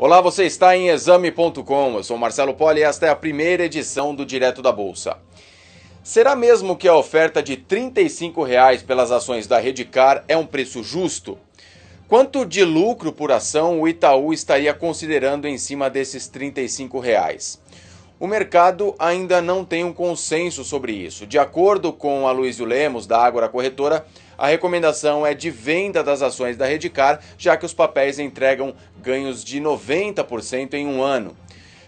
Olá, você está em exame.com. Eu sou Marcelo Poli e esta é a primeira edição do Direto da Bolsa. Será mesmo que a oferta de R$ 35,00 pelas ações da Redcar é um preço justo? Quanto de lucro por ação o Itaú estaria considerando em cima desses R$ 35,00? O mercado ainda não tem um consenso sobre isso. De acordo com a Luísio Lemos, da Ágora Corretora, a recomendação é de venda das ações da Redcar, já que os papéis entregam ganhos de 90% em um ano.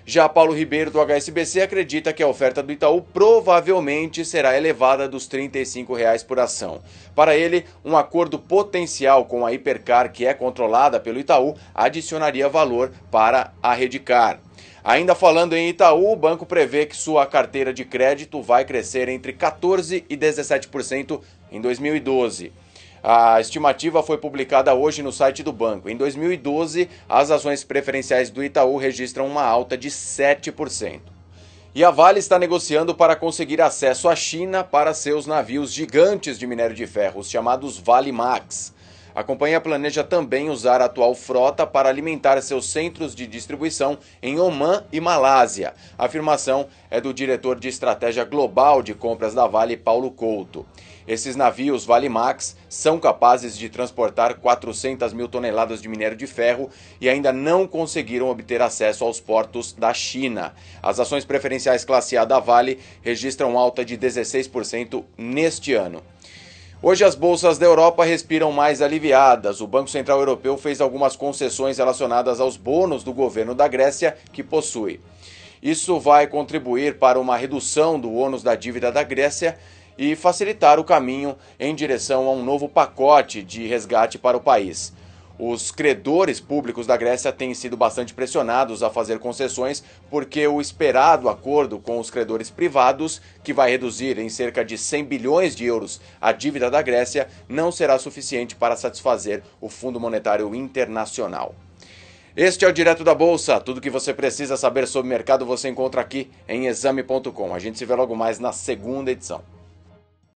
Já Paulo Ribeiro do HSBC acredita que a oferta do Itaú provavelmente será elevada dos R$ 35,00 por ação. Para ele, um acordo potencial com a Hipercar, que é controlada pelo Itaú, adicionaria valor para a Redcar. Ainda falando em Itaú, o banco prevê que sua carteira de crédito vai crescer entre 14% e 17% em 2012. A estimativa foi publicada hoje no site do banco. Em 2012, as ações preferenciais do Itaú registram uma alta de 7%. E a Vale está negociando para conseguir acesso à China para seus navios gigantes de minério de ferro, os chamados Vale Max. A companhia planeja também usar a atual frota para alimentar seus centros de distribuição em Oman e Malásia. A afirmação é do diretor de estratégia global de compras da Vale, Paulo Couto. Esses navios Vale Max são capazes de transportar 400 mil toneladas de minério de ferro e ainda não conseguiram obter acesso aos portos da China. As ações preferenciais classe A da Vale registram alta de 16% neste ano. Hoje as bolsas da Europa respiram mais aliviadas. O Banco Central Europeu fez algumas concessões relacionadas aos bônus do governo da Grécia que possui. Isso vai contribuir para uma redução do ônus da dívida da Grécia e facilitar o caminho em direção a um novo pacote de resgate para o país. Os credores públicos da Grécia têm sido bastante pressionados a fazer concessões porque o esperado acordo com os credores privados, que vai reduzir em cerca de 100 bilhões de euros a dívida da Grécia, não será suficiente para satisfazer o Fundo Monetário Internacional. Este é o Direto da Bolsa. Tudo que você precisa saber sobre o mercado você encontra aqui em exame.com. A gente se vê logo mais na segunda edição.